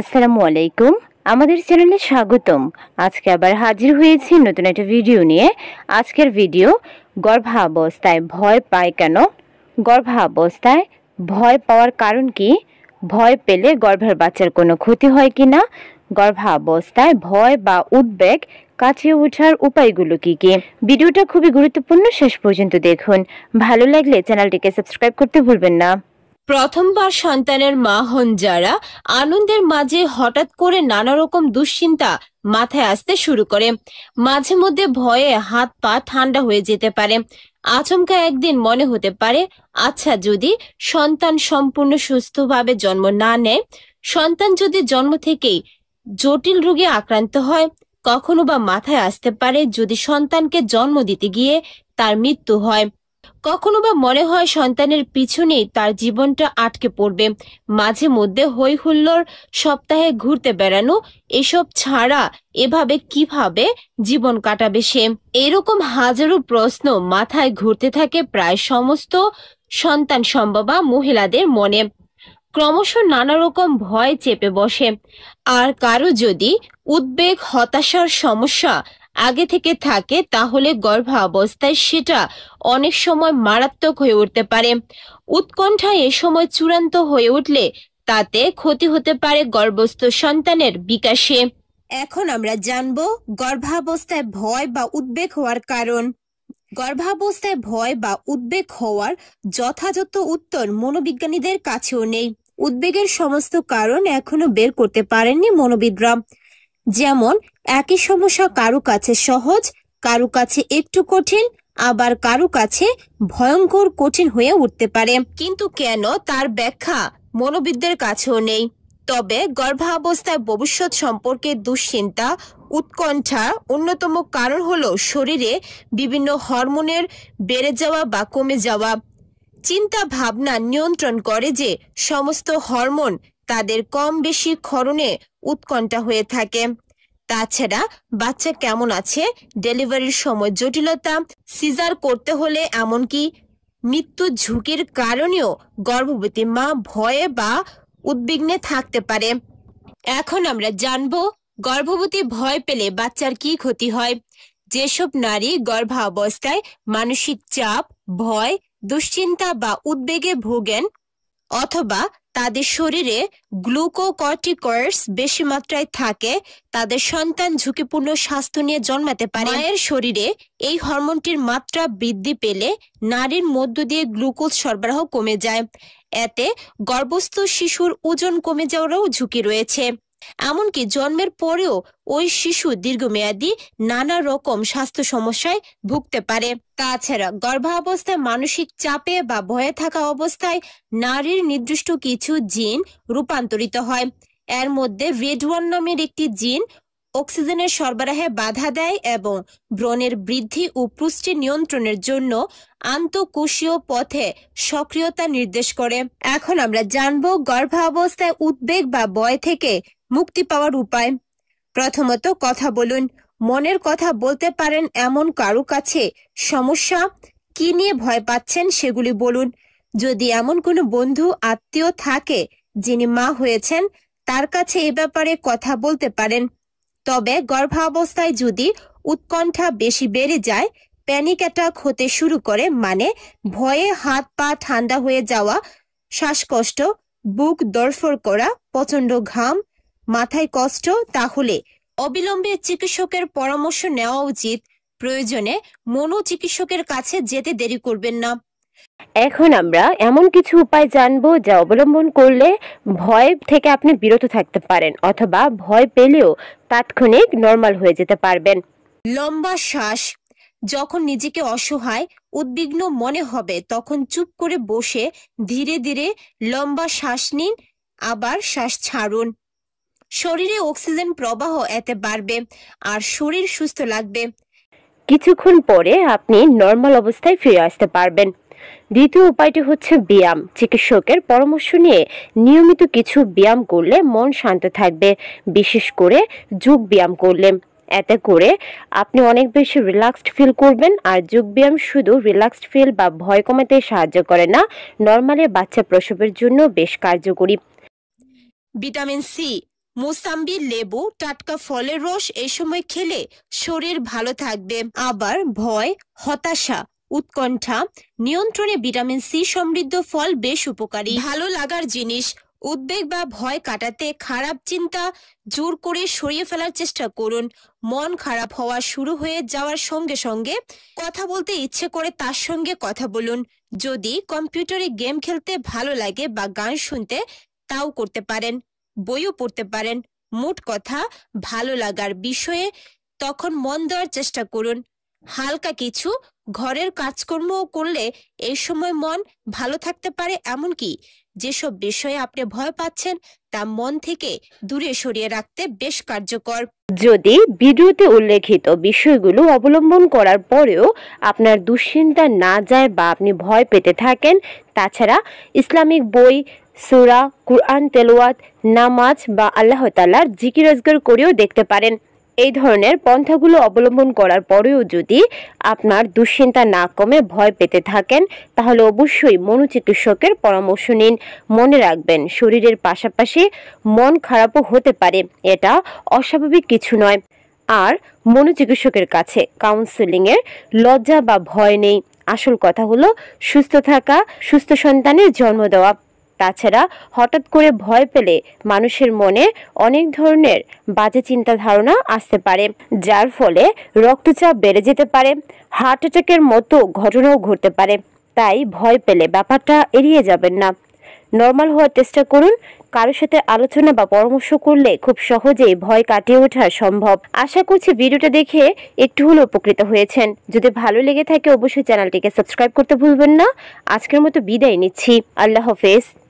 আসসালামু আলাইকুম আমাদের চ্যানেলে স্বাগতম আজকে আবার হাজির হয়েছি নতুন একটা ভিডিও নিয়ে আজকের ভিডিও গর্ভাবস্থায় ভয় পায় কেন গর্ভাবস্থায় ভয় পাওয়ার কারণ কি ভয় পেলে গর্ভের বাচ্চার কোনো ক্ষতি হয় কি না গর্ভাবস্থায় ভয় বা উদ্বেগ কাছে ওঠার উপায়গুলো কি কি ভিডিওটা খুবই গুরুত্বপূর্ণ শেষ পর্যন্ত দেখুন ভালো লাগলে চ্যানেলটিকে সাবস্ক্রাইব করতে ভুলবেন না প্রথমবার সন্তানের মা হন যারা আনন্দের মাঝে হঠাৎ করে নানা রকম দুশ্চিন্তা মাথায় আসতে শুরু করে মাঝে মধ্যে ভয়ে হাত পা ঠান্ডা হয়ে যেতে পারে আচমকা একদিন মনে হতে পারে আচ্ছা যদি সন্তান সম্পূর্ণ সুস্থভাবে জন্ম না নেয় সন্তান যদি জন্ম থেকেই জটিল রোগে আক্রান্ত হয় কখনো বা মাথায় আসতে পারে যদি সন্তানকে জন্ম দিতে গিয়ে তার মৃত্যু হয় কখনো বা মনে হয় সন্তানের পিছনেই তার জীবনটা আটকে পড়বে মাঝে মধ্যে হই হুল্লোর সপ্তাহে ঘুরতে বেড়ানো এসব ছাড়া এভাবে কিভাবে জীবন কাটাবে সে এরকম হাজারো প্রশ্ন মাথায় ঘুরতে থাকে প্রায় সমস্ত সন্তান সম্ভবা মহিলাদের মনে ক্রমশ নানা রকম ভয় চেপে বসে আর কারো যদি উদ্বেগ হতাশার সমস্যা আগে থেকে থাকে তাহলে গর্ভাবস্থায় সেটা অনেক সময় মারাত্মক হয়ে উঠতে পারে উৎকণ্ঠা এ সময় চূড়ান্ত হয়ে উঠলে তাতে ক্ষতি হতে পারে গর্ভস্থ সন্তানের বিকাশে এখন আমরা জানব গর্ভাবস্থায় ভয় বা উদ্বেগ হওয়ার কারণ গর্ভাবস্থায় ভয় বা উদ্বেগ হওয়ার যথাযথ উত্তর মনোবিজ্ঞানীদের কাছেও নেই উদ্বেগের সমস্ত কারণ এখনো বের করতে পারেননি মনোবিদরা যেমন একই সমস্যা কারো কাছে সহজ কারো কাছে একটু কঠিন আবার কারো কাছে ভয়ঙ্কর কঠিন হয়ে উঠতে পারে কিন্তু কেন তার ব্যাখ্যা মনোবিদদের কাছেও নেই তবে গর্ভাবস্থায় ভবিষ্যৎ সম্পর্কে দুশ্চিন্তা উৎকণ্ঠার অন্যতম কারণ হল শরীরে বিভিন্ন হরমোনের বেড়ে যাওয়া বা কমে যাওয়া চিন্তা ভাবনা নিয়ন্ত্রণ করে যে সমস্ত হরমোন তাদের কম বেশি ক্ষরণে উৎকণ্ঠা হয়ে থাকে তাছাড়া বাচ্চা কেমন আছে ডেলিভারির সময় জটিলতা সিজার করতে হলে এমনকি মৃত্যু ঝুঁকির কারণেও গর্ভবতী মা ভয়ে বা উদ্বিগ্নে থাকতে পারে এখন আমরা জানব গর্ভবতী ভয় পেলে বাচ্চার কি ক্ষতি হয় যেসব নারী গর্ভাবস্থায় মানসিক চাপ ভয় দুশ্চিন্তা বা উদ্বেগে ভোগেন অথবা তাদের শরীরে গ্লুকোকর্টিকয়েডস বেশি মাত্রায় থাকে তাদের সন্তান ঝুঁকিপূর্ণ স্বাস্থ্য নিয়ে জন্মাতে পারে মায়ের শরীরে এই হরমোনটির মাত্রা বৃদ্ধি পেলে নারীর মধ্য দিয়ে গ্লুকোজ সরবরাহ কমে যায় এতে গর্ভস্থ শিশুর ওজন কমে যাওয়ারও ঝুঁকি রয়েছে এমনকি জন্মের পরেও ওই শিশু দীর্ঘমেয়াদী নানা রকম স্বাস্থ্য সমস্যায় ভুগতে পারে তাছাড়া গর্ভাবস্থায় মানসিক চাপে বা ভয়ে থাকা অবস্থায় নারীর নির্দিষ্ট কিছু জিন রূপান্তরিত হয় এর মধ্যে রেড ওয়ান নামের একটি জিন অক্সিজেনের সরবরাহে বাধা দেয় এবং ব্রণের বৃদ্ধি ও পুষ্টি নিয়ন্ত্রণের জন্য আন্তঃকোষীয় পথে সক্রিয়তা নির্দেশ করে এখন আমরা জানব গর্ভাবস্থায় উদ্বেগ বা বয় থেকে মুক্তি পাওয়ার উপায় প্রথমত কথা বলুন মনের কথা বলতে পারেন এমন কারো কাছে সমস্যা কি নিয়ে ভয় পাচ্ছেন সেগুলি বলুন যদি এমন কোনো বন্ধু আত্মীয় থাকে যিনি মা হয়েছেন তার কাছে এ ব্যাপারে কথা বলতে পারেন তবে গর্ভাবস্থায় যদি উৎকণ্ঠা বেশি বেড়ে যায় প্যানিক অ্যাটাক হতে শুরু করে মানে ভয়ে হাত পা ঠান্ডা হয়ে যাওয়া শ্বাসকষ্ট বুক দরফর করা প্রচণ্ড ঘাম মাথায় কষ্ট তাহলে অবিলম্বে চিকিৎসকের পরামর্শ নেওয়া উচিত প্রয়োজনে মনোচিকিৎসকের কাছে যেতে দেরি করবেন না এখন আমরা এমন কিছু উপায় জানবো যা অবলম্বন করলে ভয় থেকে আপনি বিরত থাকতে পারেন অথবা ভয় পেলেও তাৎক্ষণিক নর্মাল হয়ে যেতে পারবেন লম্বা শ্বাস যখন নিজেকে অসহায় উদ্বিগ্ন মনে হবে তখন চুপ করে বসে ধীরে ধীরে লম্বা শ্বাস নিন আবার শ্বাস ছাড়ুন শরীরে অক্সিজেন প্রবাহ এতে বাড়বে আর শরীর সুস্থ লাগবে কিছুক্ষণ পরে আপনি নর্মাল অবস্থায় ফিরে আসতে পারবেন দ্বিতীয় উপায়টি হচ্ছে ব্যায়াম চিকিৎসকের পরামর্শ নিয়ে নিয়মিত কিছু ব্যায়াম করলে মন শান্ত থাকবে বিশেষ করে যোগ ব্যায়াম করলে এতে করে আপনি অনেক বেশি রিল্যাক্সড ফিল করবেন আর যোগব্যায়াম শুধু রিল্যাক্সড ফিল বা ভয় কমাতে সাহায্য করে না নর্মালি বাচ্চা প্রসবের জন্য বেশ কার্যকরী ভিটামিন সি মোসাম্বি লেবু টাটকা ফলের রস এই সময় খেলে শরীর ভালো থাকবে আবার ভয় হতাশা উৎকণ্ঠা নিয়ন্ত্রণে ভিটামিন সি সমৃদ্ধ ফল বেশ উপকারী ভালো লাগার জিনিস উদ্বেগ বা ভয় কাটাতে খারাপ চিন্তা জোর করে সরিয়ে ফেলার চেষ্টা করুন মন খারাপ হওয়া শুরু হয়ে যাওয়ার সঙ্গে সঙ্গে কথা বলতে ইচ্ছে করে তার সঙ্গে কথা বলুন যদি কম্পিউটারে গেম খেলতে ভালো লাগে বা গান শুনতে তাও করতে পারেন বইও পড়তে পারেন মোট কথা ভালো লাগার বিষয়ে তখন মন দেওয়ার চেষ্টা করুন হালকা কিছু ঘরের কাজকর্মও করলে এই সময় মন ভালো থাকতে পারে এমনকি যেসব বিষয়ে আপনি ভয় পাচ্ছেন তা মন থেকে দূরে সরিয়ে রাখতে বেশ কার্যকর যদি ভিডিওতে উল্লেখিত বিষয়গুলো অবলম্বন করার পরেও আপনার দুশ্চিন্তা না যায় বা আপনি ভয় পেতে থাকেন তাছাড়া ইসলামিক বই সুরা কুরআন তেলোয়াত নামাজ বা আল্লাহতালার জিকি রোজগার করেও দেখতে পারেন এই ধরনের পন্থাগুলো অবলম্বন করার পরেও যদি আপনার দুশ্চিন্তা না কমে ভয় পেতে থাকেন তাহলে অবশ্যই মনোচিকিৎসকের পরামর্শ নিন মনে রাখবেন শরীরের পাশাপাশি মন খারাপও হতে পারে এটা অস্বাভাবিক কিছু নয় আর মনোচিকিৎসকের কাছে কাউন্সেলিংয়ের লজ্জা বা ভয় নেই আসল কথা হলো সুস্থ থাকা সুস্থ সন্তানের জন্ম দেওয়া তাছাড়া হঠাৎ করে ভয় পেলে মানুষের মনে অনেক ধরনের বাজে চিন্তা ধারণা আসতে পারে যার ফলে রক্তচাপ বেড়ে যেতে পারে হার্ট অ্যাটাকের মতো ঘটনাও ঘটতে পারে তাই ভয় পেলে ব্যাপারটা এড়িয়ে যাবেন না নর্মাল হওয়ার চেষ্টা করুন কারোর সাথে আলোচনা বা পরামর্শ করলে খুব সহজেই ভয় কাটিয়ে ওঠা সম্ভব আশা করছি ভিডিওটা দেখে একটু হলেও উপকৃত হয়েছেন যদি ভালো লেগে থাকে অবশ্যই চ্যানেলটিকে সাবস্ক্রাইব করতে ভুলবেন না আজকের মতো বিদায় নিচ্ছি আল্লাহ হাফেজ